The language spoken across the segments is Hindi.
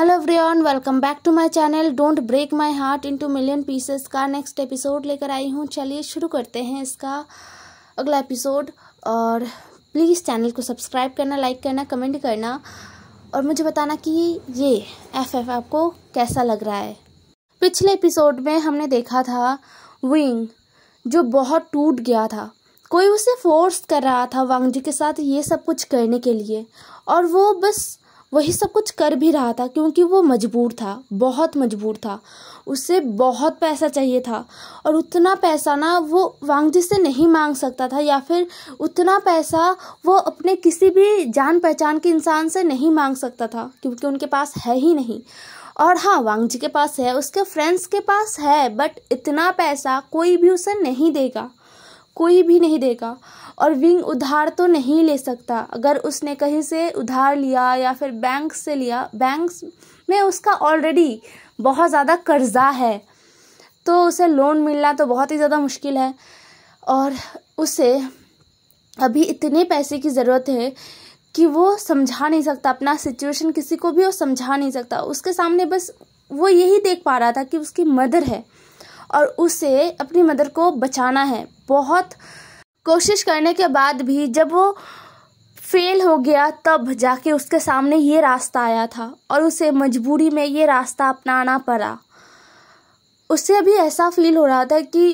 hello everyone welcome back to my channel don't break my heart into million pieces का नेक्स्ट एपिसोड लेकर आई हूँ चलिए शुरू करते हैं इसका अगला एपिसोड और प्लीज़ चैनल को सब्सक्राइब करना लाइक करना कमेंट करना और मुझे बताना कि ये एफ एफ आपको कैसा लग रहा है पिछले एपिसोड में हमने देखा था विंग जो बहुत टूट गया था कोई उसे फोर्स कर रहा था वांगजी के साथ ये सब कुछ करने के लिए और वो बस वही सब कुछ कर भी रहा था क्योंकि वो मजबूर था बहुत मजबूर था उसे बहुत पैसा चाहिए था और उतना पैसा ना वो वांगजी से नहीं मांग सकता था या फिर उतना पैसा वो अपने किसी भी जान पहचान के इंसान से नहीं मांग सकता था क्योंकि उनके पास है ही नहीं और हाँ वांगजी के पास है उसके फ्रेंड्स के पास है बट इतना पैसा कोई भी उसे नहीं देगा कोई भी नहीं देगा और विंग उधार तो नहीं ले सकता अगर उसने कहीं से उधार लिया या फिर बैंक से लिया बैंक में उसका ऑलरेडी बहुत ज़्यादा कर्जा है तो उसे लोन मिलना तो बहुत ही ज़्यादा मुश्किल है और उसे अभी इतने पैसे की ज़रूरत है कि वो समझा नहीं सकता अपना सिचुएशन किसी को भी वो समझा नहीं सकता उसके सामने बस वो यही देख पा रहा था कि उसकी मदर है और उसे अपनी मदर को बचाना है बहुत कोशिश करने के बाद भी जब वो फेल हो गया तब जाके उसके सामने ये रास्ता आया था और उसे मजबूरी में ये रास्ता अपनाना पड़ा उससे अभी ऐसा फील हो रहा था कि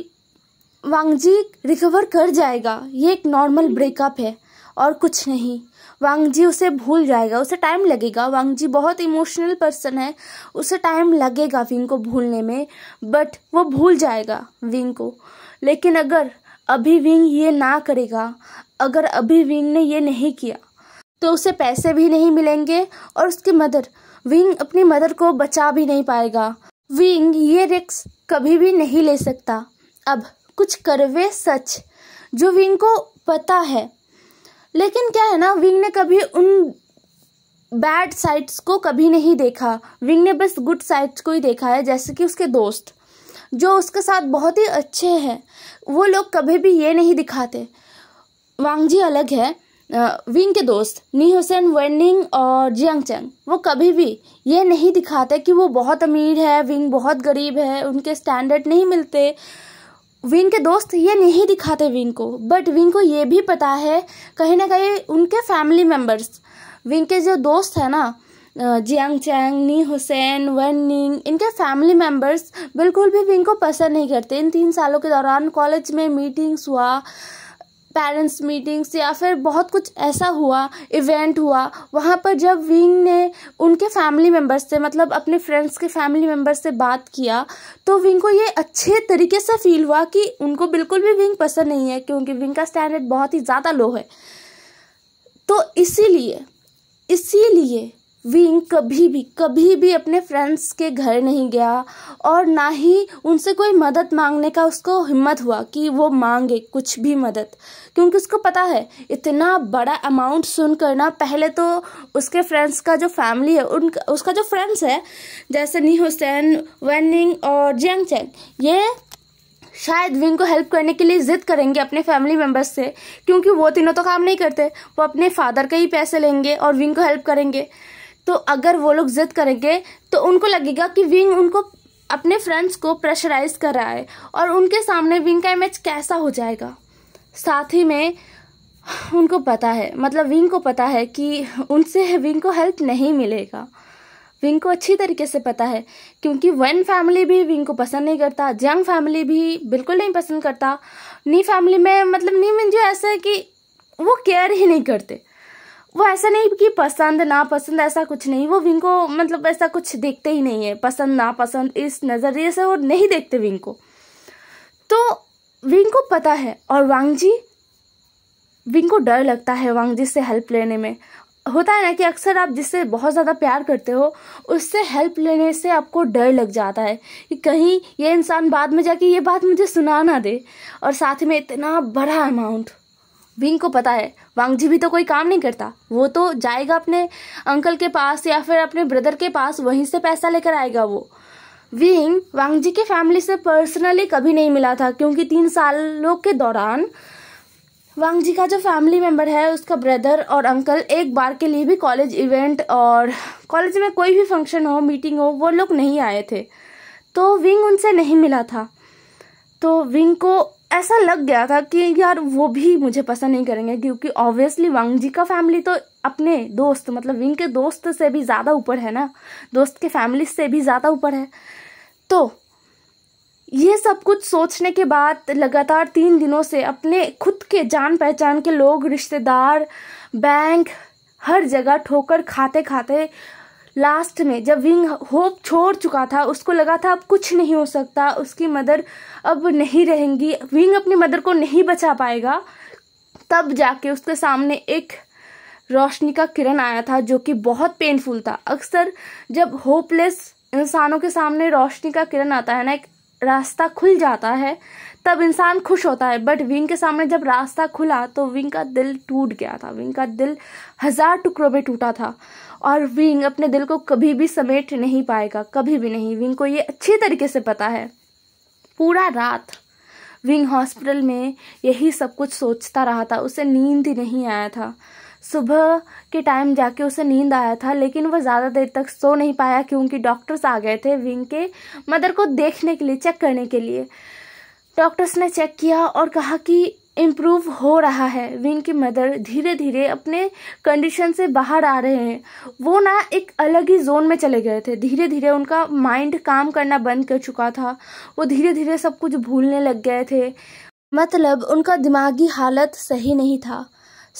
वांगजी रिकवर कर जाएगा ये एक नॉर्मल ब्रेकअप है और कुछ नहीं वांगजी उसे भूल जाएगा उसे टाइम लगेगा वांगजी बहुत इमोशनल पर्सन है उसे टाइम लगेगा विंग को भूलने में बट वो भूल जाएगा विंग को लेकिन अगर अभी विंग ये ना करेगा अगर अभी विंग ने ये नहीं किया तो उसे पैसे भी नहीं मिलेंगे और उसकी मदर विंग अपनी मदर को बचा भी नहीं पाएगा विंग ये रिक्स कभी भी नहीं ले सकता अब कुछ करवे सच जो विंग को पता है लेकिन क्या है ना विंग ने कभी उन बैड साइड्स को कभी नहीं देखा विंग ने बस गुड साइड्स को ही देखा है जैसे कि उसके दोस्त जो उसके साथ बहुत ही अच्छे हैं वो लोग कभी भी ये नहीं दिखाते वांगजी अलग है विंग के दोस्त नी हुसैन वर्निंग और जियांग चंग वो कभी भी ये नहीं दिखाते कि वो बहुत अमीर है विंग बहुत गरीब है उनके स्टैंडर्ड नहीं मिलते विन के दोस्त ये नहीं दिखाते विन को बट विन को ये भी पता है कहीं ना कहीं उनके फैमिली मेम्बर्स विन के जो दोस्त हैं ना Jiang Chang Ni Hussain Wenning इनके फैमिली मेम्बर्स बिल्कुल भी विन को पसंद नहीं करते इन तीन सालों के दौरान कॉलेज में मीटिंग्स हुआ पेरेंट्स मीटिंग्स या फिर बहुत कुछ ऐसा हुआ इवेंट हुआ वहाँ पर जब विंग ने उनके फैमिली मेम्बर्स से मतलब अपने फ्रेंड्स के फैमिली मेम्बर्स से बात किया तो विंग को ये अच्छे तरीके से फील हुआ कि उनको बिल्कुल भी विंग पसंद नहीं है क्योंकि विंग का स्टैंडर्ड बहुत ही ज़्यादा लो है तो इसीलिए इसीलिए विंग कभी भी कभी भी अपने फ्रेंड्स के घर नहीं गया और ना ही उनसे कोई मदद मांगने का उसको हिम्मत हुआ कि वो मांगे कुछ भी मदद क्योंकि उसको पता है इतना बड़ा अमाउंट सुन कर ना पहले तो उसके फ्रेंड्स का जो फैमिली है उन उसका जो फ्रेंड्स है जैसे नी हुसैन वैनिंग और जेंग चैंग ये शायद विंग को हेल्प करने के लिए ज़िद करेंगे अपने फैमिली मेम्बर्स से क्योंकि वो तीनों तो काम नहीं करते वो अपने फादर का ही पैसे लेंगे और विंग को हेल्प करेंगे तो अगर वो लोग ज़िद करेंगे तो उनको लगेगा कि विंग उनको अपने फ्रेंड्स को प्रेशराइज कर रहा है और उनके सामने विंग का इमेज कैसा हो जाएगा साथ ही में उनको पता है मतलब विंग को पता है कि उनसे विंग को हेल्प नहीं मिलेगा विंग को अच्छी तरीके से पता है क्योंकि वन फैमिली भी विंग को पसंद नहीं करता जंग फैमिली भी बिल्कुल नहीं पसंद करता नी फैमिली में मतलब नी मीन जो ऐसा है कि वो केयर ही नहीं करते वो ऐसा नहीं कि पसंद ना पसंद ऐसा कुछ नहीं वो विंग को मतलब ऐसा कुछ देखते ही नहीं है पसंद ना पसंद इस नज़रिए से वो नहीं देखते विंग को तो विंग को पता है और वांगजी विंग को डर लगता है वांग जी से हेल्प लेने में होता है ना कि अक्सर आप जिससे बहुत ज़्यादा प्यार करते हो उससे हेल्प लेने से आपको डर लग जाता है कि कहीं ये इंसान बाद में जाके ये बात मुझे सुना ना दे और साथ में इतना बड़ा अमाउंट विंग को पता है वांगजी भी तो कोई काम नहीं करता वो तो जाएगा अपने अंकल के पास या फिर अपने ब्रदर के पास वहीं से पैसा लेकर आएगा वो विंग वांगजी के फैमिली से पर्सनली कभी नहीं मिला था क्योंकि तीन सालों के दौरान वांगजी का जो फैमिली मेम्बर है उसका ब्रदर और अंकल एक बार के लिए भी कॉलेज इवेंट और कॉलेज में कोई भी फंक्शन हो मीटिंग हो वो लोग नहीं आए थे तो विंग उनसे नहीं मिला था तो विंग को ऐसा लग गया था कि यार वो भी मुझे पसंद नहीं करेंगे क्योंकि ऑब्वियसली वांगजी का फैमिली तो अपने दोस्त मतलब विंग के दोस्त से भी ज़्यादा ऊपर है ना दोस्त के फैमिली से भी ज़्यादा ऊपर है तो ये सब कुछ सोचने के बाद लगातार तीन दिनों से अपने खुद के जान पहचान के लोग रिश्तेदार बैंक हर जगह ठोकर खाते खाते लास्ट में जब विंग होप छोड़ चुका था उसको लगा था अब कुछ नहीं हो सकता उसकी मदर अब नहीं रहेंगी विंग अपनी मदर को नहीं बचा पाएगा तब जाके उसके सामने एक रोशनी का किरण आया था जो कि बहुत पेनफुल था अक्सर जब होपलेस इंसानों के सामने रोशनी का किरण आता है ना एक रास्ता खुल जाता है तब इंसान खुश होता है बट विंग के सामने जब रास्ता खुला तो विंग का दिल टूट गया था विंग का दिल हजार टुकड़ों में टूटा था और विंग अपने दिल को कभी भी समेट नहीं पाएगा कभी भी नहीं विंग को ये अच्छी तरीके से पता है पूरा रात विंग हॉस्पिटल में यही सब कुछ सोचता रहा था उसे नींद ही नहीं आया था सुबह के टाइम जाके उसे नींद आया था लेकिन वह ज़्यादा देर तक सो नहीं पाया क्योंकि डॉक्टर्स आ गए थे विंग के मदर को देखने के लिए चेक करने के लिए डॉक्टर्स ने चेक किया और कहा कि इम्प्रूव हो रहा है विन की मदर धीरे धीरे अपने कंडीशन से बाहर आ रहे हैं वो ना एक अलग ही जोन में चले गए थे धीरे धीरे उनका माइंड काम करना बंद कर चुका था वो धीरे धीरे सब कुछ भूलने लग गए थे मतलब उनका दिमागी हालत सही नहीं था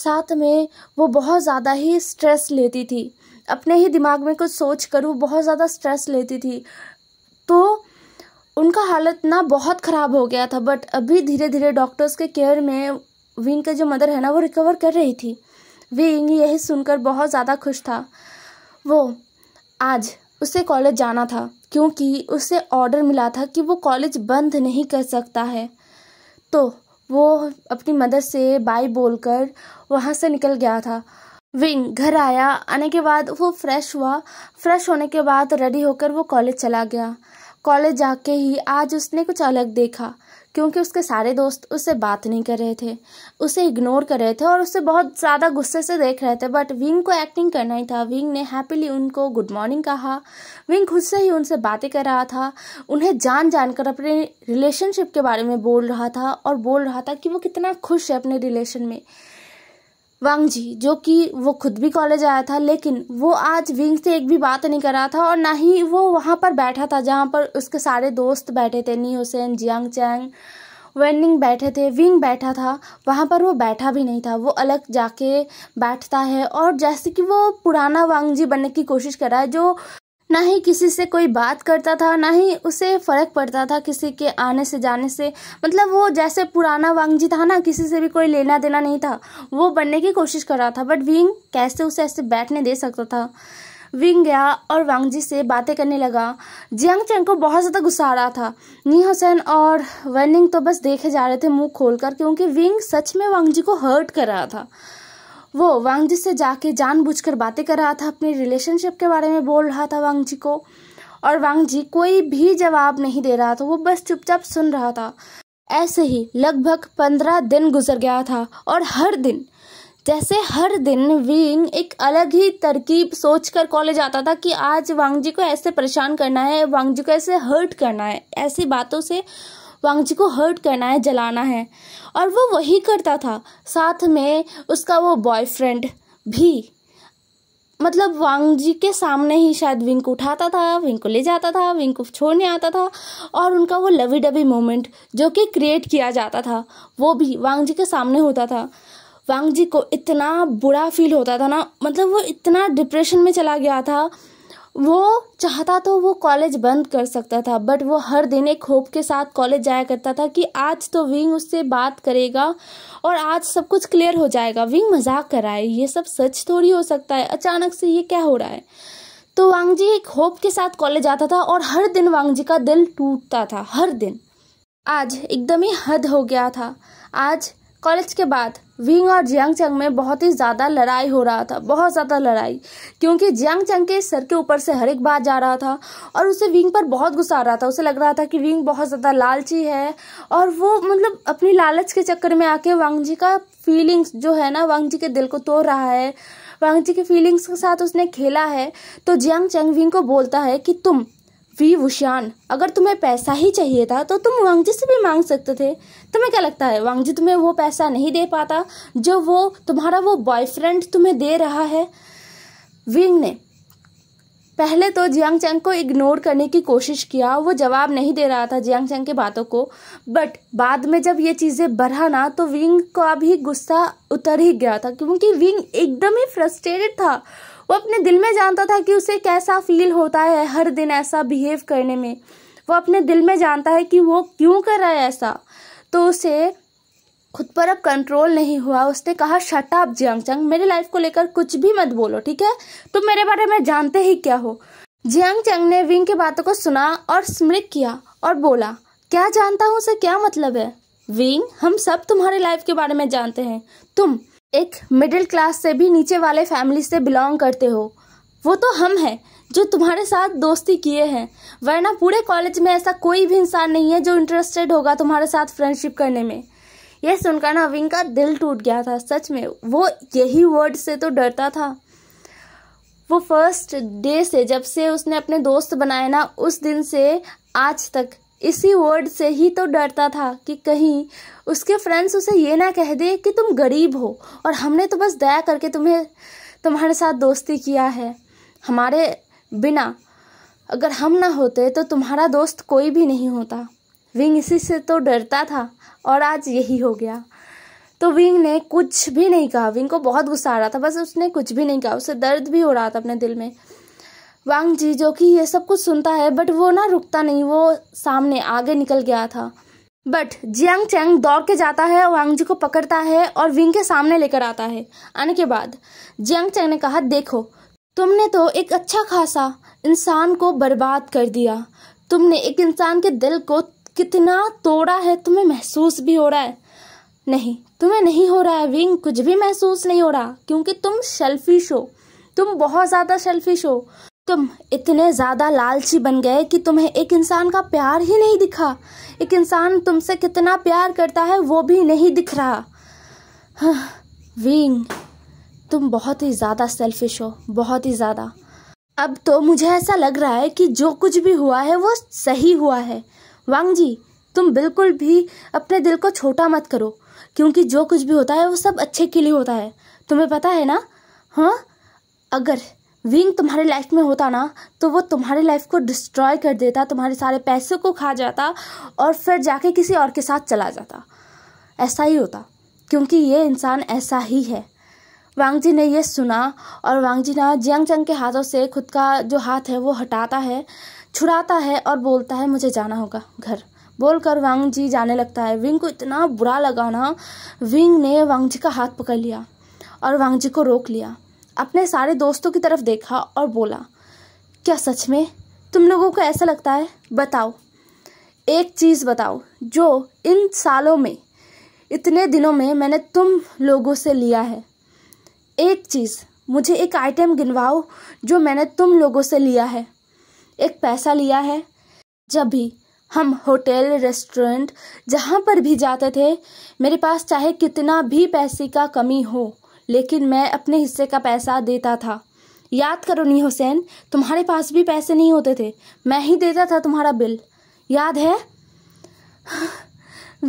साथ में वो बहुत ज़्यादा ही स्ट्रेस लेती थी अपने ही दिमाग में कुछ सोच कर वो बहुत ज़्यादा स्ट्रेस लेती थी तो उनका हालत ना बहुत ख़राब हो गया था बट अभी धीरे धीरे डॉक्टर्स के केयर में विंग का जो मदर है ना वो रिकवर कर रही थी विंग यही सुनकर बहुत ज़्यादा खुश था वो आज उसे कॉलेज जाना था क्योंकि उसे ऑर्डर मिला था कि वो कॉलेज बंद नहीं कर सकता है तो वो अपनी मदर से बाय बोलकर वहाँ से निकल गया था विंग घर आया आने के बाद वो फ्रेश हुआ फ्रेश होने के बाद रेडी होकर वो कॉलेज चला गया कॉलेज जाके ही आज उसने कुछ अलग देखा क्योंकि उसके सारे दोस्त उससे बात नहीं कर रहे थे उसे इग्नोर कर रहे थे और उससे बहुत ज़्यादा गुस्से से देख रहे थे बट विंग को एक्टिंग करना ही था विंग ने हैप्पीली उनको गुड मॉर्निंग कहा विंग खुद से ही उनसे बातें कर रहा था उन्हें जान जान कर अपने रिलेशनशिप के बारे में बोल रहा था और बोल रहा था कि वो कितना खुश है अपने रिलेशन में जी जो कि वो खुद भी कॉलेज आया था लेकिन वो आज विंग से एक भी बात नहीं कर रहा था और ना ही वो वहाँ पर बैठा था जहाँ पर उसके सारे दोस्त बैठे थे Ni Hussain Jiang Chang Wenning बैठे थे विंग बैठा था वहाँ पर वो बैठा भी नहीं था वो अलग जाके बैठता है और जैसे कि वो पुराना जी बनने की कोशिश कर रहा है जो ना ही किसी से कोई बात करता था ना ही उसे फ़र्क पड़ता था किसी के आने से जाने से मतलब वो जैसे पुराना वांगजी था ना किसी से भी कोई लेना देना नहीं था वो बनने की कोशिश कर रहा था बट विंग कैसे उसे ऐसे बैठने दे सकता था विंग गया और वांगजी से बातें करने लगा जियांग चैंग को बहुत ज़्यादा गुस्सा आ रहा था नी हुसैन और वर्निंग तो बस देखे जा रहे थे मुंह खोलकर क्योंकि विंग सच में वांगजी को हर्ट कर रहा था वो वांगजी से जाके जानबूझकर बातें कर रहा था अपने रिलेशनशिप के बारे में बोल रहा था वांगजी को और वांगजी कोई भी जवाब नहीं दे रहा था वो बस चुपचाप सुन रहा था ऐसे ही लगभग पंद्रह दिन गुजर गया था और हर दिन जैसे हर दिन विंग एक अलग ही तरकीब सोचकर कॉलेज आता था कि आज वांगजी को ऐसे परेशान करना है वांगजी को ऐसे हर्ट करना है ऐसी बातों से वांगजी को हर्ट करना है जलाना है और वो वही करता था साथ में उसका वो बॉयफ्रेंड भी मतलब वांग जी के सामने ही शायद विंग को उठाता था विंग को ले जाता था विंग को छोड़ने आता था और उनका वो लवी डबी मोमेंट जो कि क्रिएट किया जाता था वो भी वांग जी के सामने होता था वांग जी को इतना बुरा फील होता था ना मतलब वो इतना डिप्रेशन में चला गया था वो चाहता तो वो कॉलेज बंद कर सकता था बट वो हर दिन एक होप के साथ कॉलेज जाया करता था कि आज तो विंग उससे बात करेगा और आज सब कुछ क्लियर हो जाएगा विंग मजाक कर है ये सब सच थोड़ी हो सकता है अचानक से ये क्या हो रहा है तो वांगजी एक होप के साथ कॉलेज जाता था और हर दिन वांगजी का दिल टूटता था हर दिन आज एकदम ही हद हो गया था आज कॉलेज के बाद विंग और चंग में बहुत ही ज़्यादा लड़ाई हो रहा था बहुत ज़्यादा लड़ाई क्योंकि चंग के सर के ऊपर से हर एक बात जा रहा था और उसे विंग पर बहुत गुस्सा आ रहा था उसे लग रहा था कि विंग बहुत ज़्यादा लालची है और वो मतलब अपनी लालच के चक्कर में आके वांगजी का फीलिंग्स जो है ना वांग जी के दिल को तोड़ रहा है वांग जी की फीलिंग्स के साथ उसने खेला है तो जियांग चंग विंग को बोलता है कि तुम वी वुशान अगर तुम्हें पैसा ही चाहिए था तो तुम वांगजी से भी मांग सकते थे तुम्हें क्या लगता है वांगजी तुम्हें वो पैसा नहीं दे पाता जो वो तुम्हारा वो बॉयफ्रेंड तुम्हें दे रहा है विंग ने पहले तो जियांग चंग को इग्नोर करने की कोशिश किया वो जवाब नहीं दे रहा था जियांग चंग के बातों को बट बाद में जब ये चीज़ें बढ़ा ना तो विंग का भी गुस्सा उतर ही गया था क्योंकि विंग एकदम ही फ्रस्ट्रेटेड था वो अपने दिल में जानता था कि उसे कैसा फील होता है हर दिन ऐसा बिहेव करने में वो अपने दिल में जानता है कि वो क्यों कर रहा है ऐसा तो उसे खुद पर अब कंट्रोल नहीं हुआ उसने कहा शट अप जियांग चंग मेरी लाइफ को लेकर कुछ भी मत बोलो ठीक है तुम मेरे बारे में जानते ही क्या हो जियांग चंग ने विंग की बातों को सुना और स्मृत किया और बोला क्या जानता हूँ उसे क्या मतलब है विंग हम सब तुम्हारी लाइफ के बारे में जानते हैं तुम एक मिडिल क्लास से भी नीचे वाले फैमिली से बिलोंग करते हो वो तो हम हैं जो तुम्हारे साथ दोस्ती किए हैं वरना पूरे कॉलेज में ऐसा कोई भी इंसान नहीं है जो इंटरेस्टेड होगा तुम्हारे साथ फ्रेंडशिप करने में यह सुनकर नवीन का दिल टूट गया था सच में वो यही वर्ड से तो डरता था वो फर्स्ट डे से जब से उसने अपने दोस्त बनाए ना उस दिन से आज तक इसी वर्ड से ही तो डरता था कि कहीं उसके फ्रेंड्स उसे ये ना कह दे कि तुम गरीब हो और हमने तो बस दया करके तुम्हें तुम्हारे साथ दोस्ती किया है हमारे बिना अगर हम ना होते तो तुम्हारा दोस्त कोई भी नहीं होता विंग इसी से तो डरता था और आज यही हो गया तो विंग ने कुछ भी नहीं कहा विंग को बहुत गुस्सा आ रहा था बस उसने कुछ भी नहीं कहा उसे दर्द भी हो रहा था अपने दिल में वांग जी जो कि ये सब कुछ सुनता है बट वो ना रुकता नहीं वो सामने आगे निकल गया था बट जियांग चैंग दौड़ के जाता है वांग जी को पकड़ता है और विंग के सामने लेकर आता है आने के बाद जियांग चैंग ने कहा देखो तुमने तो एक अच्छा खासा इंसान को बर्बाद कर दिया तुमने एक इंसान के दिल को कितना तोड़ा है तुम्हें महसूस भी हो रहा है नहीं तुम्हें नहीं हो रहा है विंग कुछ भी महसूस नहीं हो रहा क्योंकि तुम सेल्फिश हो तुम बहुत ज़्यादा सेल्फिश हो तुम इतने ज़्यादा लालची बन गए कि तुम्हें एक इंसान का प्यार ही नहीं दिखा एक इंसान तुमसे कितना प्यार करता है वो भी नहीं दिख रहा हाँ, विंग तुम बहुत ही ज़्यादा सेल्फिश हो बहुत ही ज़्यादा अब तो मुझे ऐसा लग रहा है कि जो कुछ भी हुआ है वो सही हुआ है वांग जी तुम बिल्कुल भी अपने दिल को छोटा मत करो क्योंकि जो कुछ भी होता है वो सब अच्छे के लिए होता है तुम्हें पता है ना हाँ अगर विंग तुम्हारे लाइफ में होता ना तो वो तुम्हारी लाइफ को डिस्ट्रॉय कर देता तुम्हारे सारे पैसे को खा जाता और फिर जाके किसी और के साथ चला जाता ऐसा ही होता क्योंकि ये इंसान ऐसा ही है वांग जी ने ये सुना और वांग जी ना जियांग चंग के हाथों से खुद का जो हाथ है वो हटाता है छुड़ाता है और बोलता है मुझे जाना होगा घर बोलकर वांग जी जाने लगता है विंग को इतना बुरा लगा ना विंग ने वांग जी का हाथ पकड़ लिया और वांग जी को रोक लिया अपने सारे दोस्तों की तरफ देखा और बोला क्या सच में तुम लोगों को ऐसा लगता है बताओ एक चीज़ बताओ जो इन सालों में इतने दिनों में मैंने तुम लोगों से लिया है एक चीज़ मुझे एक आइटम गिनवाओ जो मैंने तुम लोगों से लिया है एक पैसा लिया है जब भी हम होटल रेस्टोरेंट जहाँ पर भी जाते थे मेरे पास चाहे कितना भी पैसे का कमी हो लेकिन मैं अपने हिस्से का पैसा देता था याद करो नी हुसैन तुम्हारे पास भी पैसे नहीं होते थे मैं ही देता था तुम्हारा बिल याद है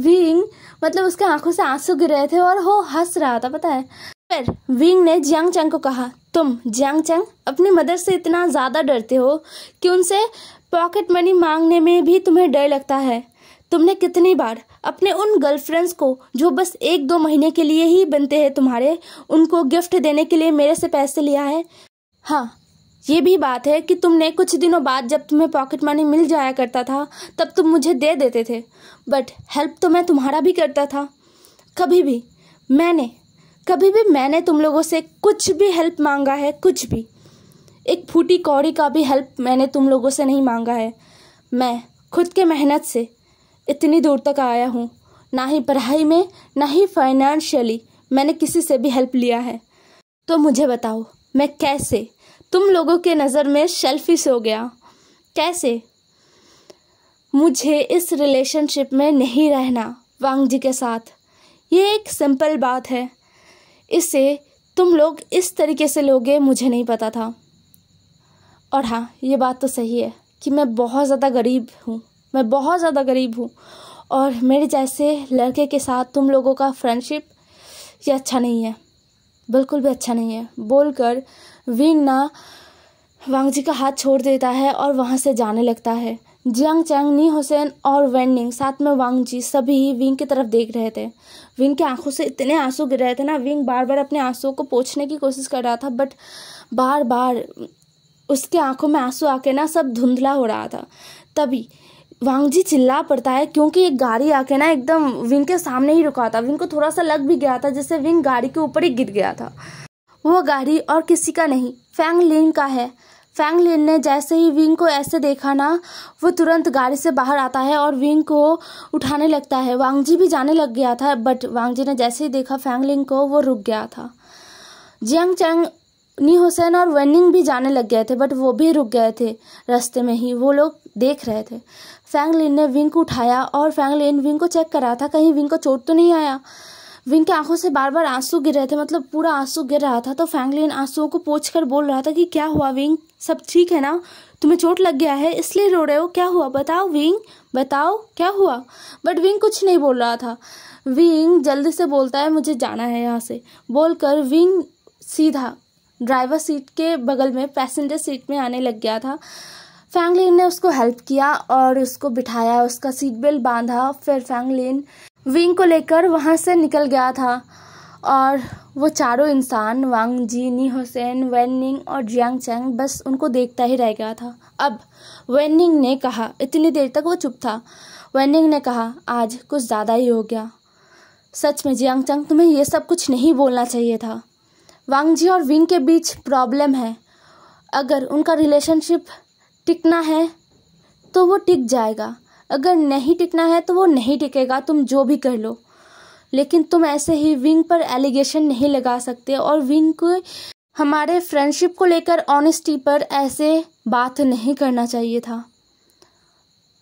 विंग मतलब उसके आंखों से आंसू गिर रहे थे और वो हंस रहा था पता है फिर विंग ने जियांग चंग को कहा तुम जियांग चंग अपनी मदर से इतना ज़्यादा डरते हो कि उनसे पॉकेट मनी मांगने में भी तुम्हें डर लगता है तुमने कितनी बार अपने उन गर्लफ्रेंड्स को जो बस एक दो महीने के लिए ही बनते हैं तुम्हारे उनको गिफ्ट देने के लिए मेरे से पैसे लिया है हाँ ये भी बात है कि तुमने कुछ दिनों बाद जब तुम्हें पॉकेट मनी मिल जाया करता था तब तुम मुझे दे देते थे बट हेल्प तो मैं तुम्हारा भी करता था कभी भी मैंने कभी भी मैंने तुम लोगों से कुछ भी हेल्प मांगा है कुछ भी एक फूटी कौड़ी का भी हेल्प मैंने तुम लोगों से नहीं मांगा है मैं खुद के मेहनत से इतनी दूर तक आया हूँ ना ही पढ़ाई में ना ही फाइनेंशियली मैंने किसी से भी हेल्प लिया है तो मुझे बताओ मैं कैसे तुम लोगों के नज़र में सेल्फिश हो गया कैसे मुझे इस रिलेशनशिप में नहीं रहना वांग जी के साथ ये एक सिंपल बात है इसे तुम लोग इस तरीके से लोगे मुझे नहीं पता था और हाँ ये बात तो सही है कि मैं बहुत ज़्यादा गरीब हूँ मैं बहुत ज़्यादा गरीब हूँ और मेरे जैसे लड़के के साथ तुम लोगों का फ्रेंडशिप ये अच्छा नहीं है बिल्कुल भी अच्छा नहीं है बोलकर विंग ना वांग जी का हाथ छोड़ देता है और वहाँ से जाने लगता है जियांग चैंग नी हुसैन और वेंडिंग साथ में वांग जी सभी विंग की तरफ देख रहे थे विंग के आंखों से इतने आंसू गिर रहे थे ना विंग बार बार अपने आंसुओं को पोछने की कोशिश कर रहा था बट बार बार उसके आंखों में आंसू आके ना सब धुंधला हो रहा था तभी वांगजी चिल्ला पड़ता है क्योंकि एक गाड़ी आके ना एकदम विंग के सामने ही रुका था विंग को थोड़ा सा लग भी गया था जिससे विंग गाड़ी के ऊपर ही गिर गया था वो गाड़ी और किसी का नहीं फैंग लिन का है फैंग लिन ने जैसे ही विंग को ऐसे देखा ना वो तुरंत गाड़ी से बाहर आता है और विंग को उठाने लगता है वांगजी भी जाने लग गया था बट वांगजी ने जैसे ही देखा फैंग लिन को वो रुक गया था जियांग चंग नी हुसैन और वनिंग भी जाने लग गए थे बट वो भी रुक गए थे रास्ते में ही वो लोग देख रहे थे फैंगलिन ने विंग को उठाया और फैंगलिन विंग को चेक करा था कहीं विंग को चोट तो नहीं आया विंग के आंखों से बार बार आंसू गिर रहे थे मतलब पूरा आंसू गिर रहा था तो फैंगलिन आंसुओं को पोछ कर बोल रहा था कि क्या हुआ विंग सब ठीक है ना तुम्हें चोट लग गया है इसलिए रो रहे हो क्या हुआ बताओ विंग बताओ क्या हुआ बट विंग कुछ नहीं बोल रहा था विंग जल्दी से बोलता है मुझे जाना है यहाँ से बोलकर विंग सीधा ड्राइवर सीट के बगल में पैसेंजर सीट में आने लग गया था फैंगलिन ने उसको हेल्प किया और उसको बिठाया उसका सीट बेल्ट बांधा फिर फैंगलिन विंग को लेकर वहाँ से निकल गया था और वो चारों इंसान वांग जी नी हुसैन वेनिंग और जियांग चैंग बस उनको देखता ही रह गया था अब वेनिंग ने कहा इतनी देर तक वो चुप था वेनिंग ने कहा आज कुछ ज़्यादा ही हो गया सच में जियांग चैंग तुम्हें यह सब कुछ नहीं बोलना चाहिए था जी और विंग के बीच प्रॉब्लम है अगर उनका रिलेशनशिप टिकना है तो वो टिक जाएगा अगर नहीं टिकना है तो वो नहीं टिकेगा तुम जो भी कर लो लेकिन तुम ऐसे ही विंग पर एलिगेशन नहीं लगा सकते और विंग को हमारे फ्रेंडशिप को लेकर ऑनेस्टी पर ऐसे बात नहीं करना चाहिए था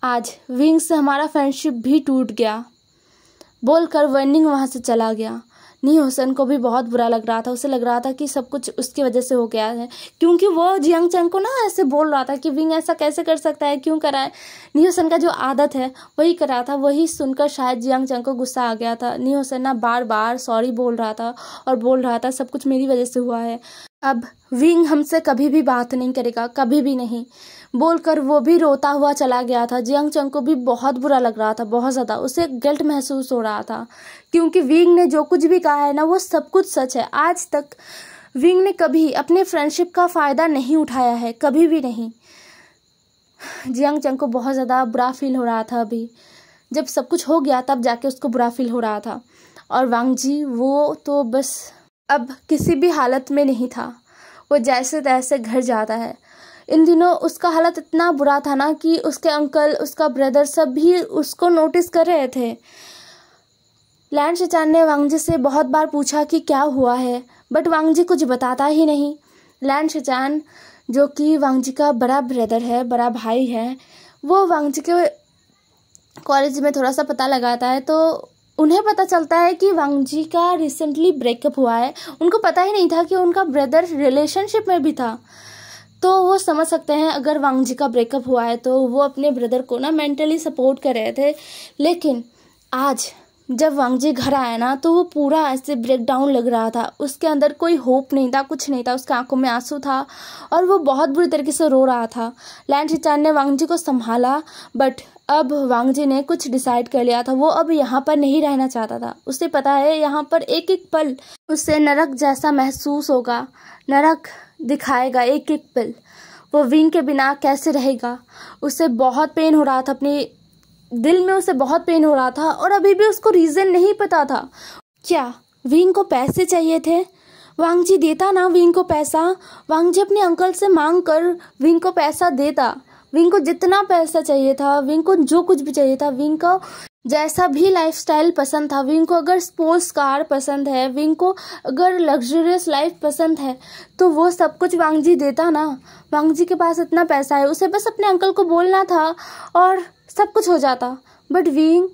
आज विंग से हमारा फ्रेंडशिप भी टूट गया बोलकर वर्निंग वहाँ से चला गया नहीं हुसैन को भी बहुत बुरा लग रहा था उसे लग रहा था कि सब कुछ उसकी वजह से हो गया है क्योंकि वो जियांग चैंग को ना ऐसे बोल रहा था कि विंग ऐसा कैसे कर सकता है क्यों कराए नी हुसैन का जो आदत है वही कर रहा था वही सुनकर शायद जियांग चैंग को गुस्सा आ गया था नी हुसैन ना बार बार सॉरी बोल रहा था और बोल रहा था सब कुछ मेरी वजह से हुआ है अब विंग हमसे कभी भी बात नहीं करेगा कभी भी नहीं बोलकर वो भी रोता हुआ चला गया था जियांग चंग को भी बहुत बुरा लग रहा था बहुत ज़्यादा उसे गिल्ट महसूस हो रहा था क्योंकि विंग ने जो कुछ भी कहा है ना वो सब कुछ सच है आज तक विंग ने कभी अपने फ्रेंडशिप का फ़ायदा नहीं उठाया है कभी भी नहीं जियांग चंग को बहुत ज़्यादा बुरा फील हो रहा था अभी जब सब कुछ हो गया तब जाके उसको बुरा फील हो रहा था और वांग जी वो तो बस अब किसी भी हालत में नहीं था वो जैसे तैसे घर जाता है इन दिनों उसका हालत इतना बुरा था ना कि उसके अंकल उसका ब्रदर सब भी उसको नोटिस कर रहे थे लैंड शिचान ने वांगजी से बहुत बार पूछा कि क्या हुआ है बट वांगजी कुछ बताता ही नहीं लैंड शिचान जो कि वांगजी का बड़ा ब्रदर है बड़ा भाई है वो वांगजी के कॉलेज में थोड़ा सा पता लगाता है तो उन्हें पता चलता है कि वांगजी का रिसेंटली ब्रेकअप हुआ है उनको पता ही नहीं था कि उनका ब्रदर रिलेशनशिप में भी था तो वो समझ सकते हैं अगर वांगजी का ब्रेकअप हुआ है तो वो अपने ब्रदर को ना मेंटली सपोर्ट कर रहे थे लेकिन आज जब वांग जी घर आया ना तो वो पूरा ऐसे ब्रेकडाउन लग रहा था उसके अंदर कोई होप नहीं था कुछ नहीं था उसके आंखों में आंसू था और वो बहुत बुरी तरीके से रो रहा था लैंड रिचान ने जी को संभाला बट अब वांगजी ने कुछ डिसाइड कर लिया था वो अब यहाँ पर नहीं रहना चाहता था उसे पता है यहाँ पर एक एक पल उससे नरक जैसा महसूस होगा नरक दिखाएगा एक एक पिल वो विंग के बिना कैसे रहेगा उससे बहुत पेन हो रहा था अपने दिल में उसे बहुत पेन हो रहा था और अभी भी उसको रीज़न नहीं पता था क्या विंग को पैसे चाहिए थे वांग जी देता ना विंग को पैसा वांगजी अपने अंकल से मांग कर विंग को पैसा देता विंग को जितना पैसा चाहिए था विंग को जो कुछ भी चाहिए था विंग का जैसा भी लाइफस्टाइल पसंद था विंग को अगर स्पोर्ट्स कार पसंद है विंग को अगर लग्जरियस लाइफ पसंद है तो वो सब कुछ वांग जी देता ना वांग जी के पास इतना पैसा है उसे बस अपने अंकल को बोलना था और सब कुछ हो जाता बट विंग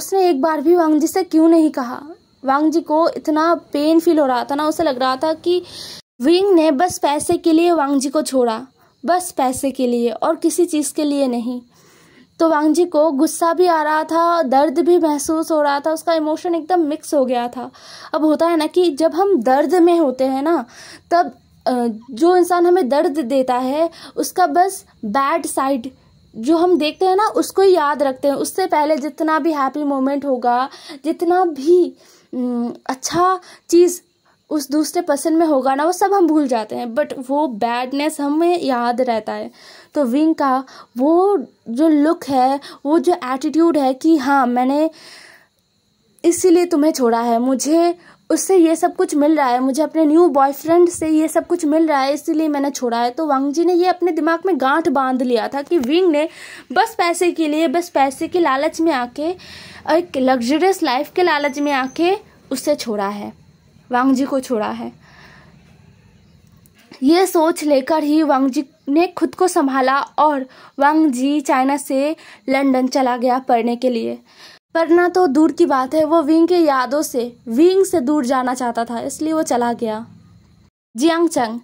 उसने एक बार भी वांग जी से क्यों नहीं कहा वांग जी को इतना पेन फील हो रहा था ना उसे लग रहा था कि विंग ने बस पैसे के लिए वांग जी को छोड़ा बस पैसे के लिए और किसी चीज़ के लिए नहीं तो वांगजी को गुस्सा भी आ रहा था दर्द भी महसूस हो रहा था उसका इमोशन एकदम मिक्स हो गया था अब होता है ना कि जब हम दर्द में होते हैं ना तब जो इंसान हमें दर्द देता है उसका बस बैड साइड जो हम देखते हैं ना उसको याद रखते हैं उससे पहले जितना भी हैप्पी मोमेंट होगा जितना भी अच्छा चीज़ उस दूसरे पर्सन में होगा ना वो सब हम भूल जाते हैं बट वो बैडनेस हमें याद रहता है तो विंग का वो जो लुक है वो जो एटीट्यूड है कि हाँ मैंने इसीलिए तुम्हें छोड़ा है मुझे उससे ये सब कुछ मिल रहा है मुझे अपने न्यू बॉयफ्रेंड से ये सब कुछ मिल रहा है इसीलिए मैंने छोड़ा है तो वांगजी ने ये अपने दिमाग में गांठ बांध लिया था कि विंग ने बस पैसे के लिए बस पैसे के लालच में आके एक लग्जरियस लाइफ के लालच में आके उससे छोड़ा है वांगजी को छोड़ा है ये सोच लेकर ही वांगजी ने खुद को संभाला और वांग जी चाइना से लंदन चला गया पढ़ने के लिए पढ़ना तो दूर की बात है वो विंग के यादों से विंग से दूर जाना चाहता था इसलिए वो चला गया जियांग चंग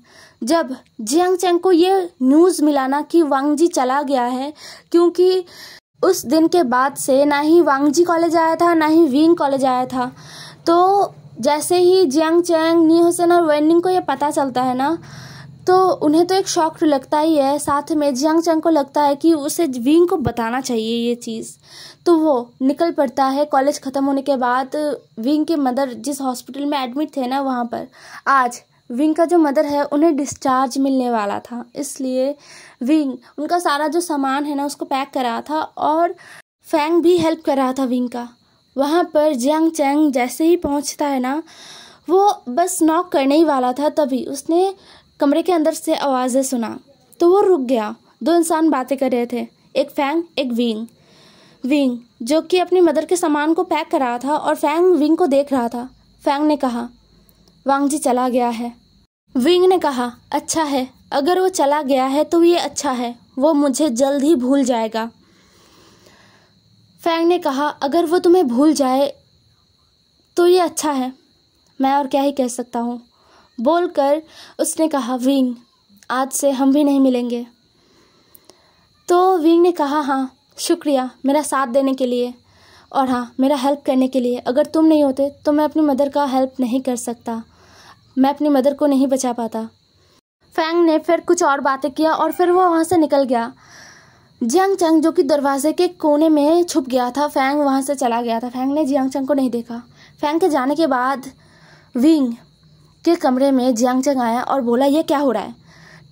जब जियांग चंग को ये न्यूज़ मिला ना कि वांग जी चला गया है क्योंकि उस दिन के बाद से ना ही वांग जी कॉलेज आया था ना ही विंग कॉलेज आया था तो जैसे ही जियांग चैंग नी हुसैन और वेनिंग को ये पता चलता है ना तो उन्हें तो एक शौक लगता ही है साथ में जियांग चंग को लगता है कि उसे विंग को बताना चाहिए ये चीज़ तो वो निकल पड़ता है कॉलेज ख़त्म होने के बाद विंग के मदर जिस हॉस्पिटल में एडमिट थे ना वहाँ पर आज विंग का जो मदर है उन्हें डिस्चार्ज मिलने वाला था इसलिए विंग उनका सारा जो सामान है ना उसको पैक करा था और फैंग भी हेल्प कर रहा था विंग का वहाँ पर जियांग चैंग जैसे ही पहुँचता है ना वो बस नॉक करने ही वाला था तभी उसने कमरे के अंदर से आवाज़ें सुना तो वो रुक गया दो इंसान बातें कर रहे थे एक फैंग एक विंग विंग जो कि अपनी मदर के सामान को पैक कर रहा था और फैंग विंग को देख रहा था फैंग ने कहा वांग जी चला गया है विंग ने कहा अच्छा है अगर वो चला गया है तो ये अच्छा है वो मुझे जल्द ही भूल जाएगा फैंग ने कहा अगर वो तुम्हें भूल जाए तो ये अच्छा है मैं और क्या ही कह सकता हूँ बोलकर उसने कहा विंग आज से हम भी नहीं मिलेंगे तो विंग ने कहा हाँ शुक्रिया मेरा साथ देने के लिए और हाँ मेरा हेल्प करने के लिए अगर तुम नहीं होते तो मैं अपनी मदर का हेल्प नहीं कर सकता मैं अपनी मदर को नहीं बचा पाता फैंग ने फिर कुछ और बातें किया और फिर वो वहाँ से निकल गया जियांग चंग जो कि दरवाजे के कोने में छुप गया था फैंग वहाँ से चला गया था फैंग ने जियांग चंग को नहीं देखा फैंग के जाने के बाद विंग के कमरे में जियांग चंग आया और बोला यह क्या हो रहा है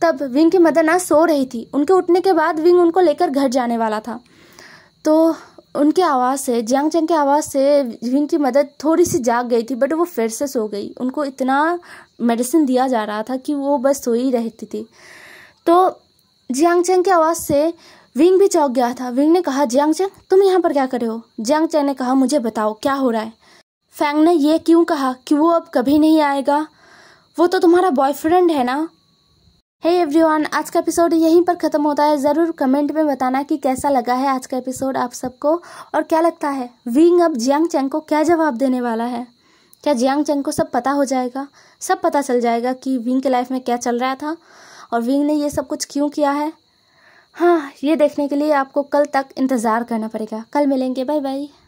तब विंग की मदर ना सो रही थी उनके उठने के बाद विंग उनको लेकर घर जाने वाला था तो उनके आवाज़ से जियांग चंग की आवाज़ से विंग की मदद थोड़ी सी जाग गई थी बट वो फिर से सो गई उनको इतना मेडिसिन दिया जा रहा था कि वो बस सोई रहती थी तो जियांग चंग की आवाज़ से विंग भी चौंक गया था विंग ने कहा जियांग चंग तुम यहाँ पर क्या कर रहे हो जियांग चंग ने कहा मुझे बताओ क्या हो रहा है फैंग ने यह क्यों कहा कि वो अब कभी नहीं आएगा वो तो तुम्हारा बॉयफ्रेंड है ना हे hey एवरीवन आज का एपिसोड यहीं पर ख़त्म होता है ज़रूर कमेंट में बताना कि कैसा लगा है आज का एपिसोड आप सबको और क्या लगता है विंग अब जियांग चेंग को क्या जवाब देने वाला है क्या जियांग चेंग को सब पता हो जाएगा सब पता चल जाएगा कि विंग के लाइफ में क्या चल रहा था और विंग ने ये सब कुछ क्यों किया है हाँ ये देखने के लिए आपको कल तक इंतज़ार करना पड़ेगा कल मिलेंगे बाय बाय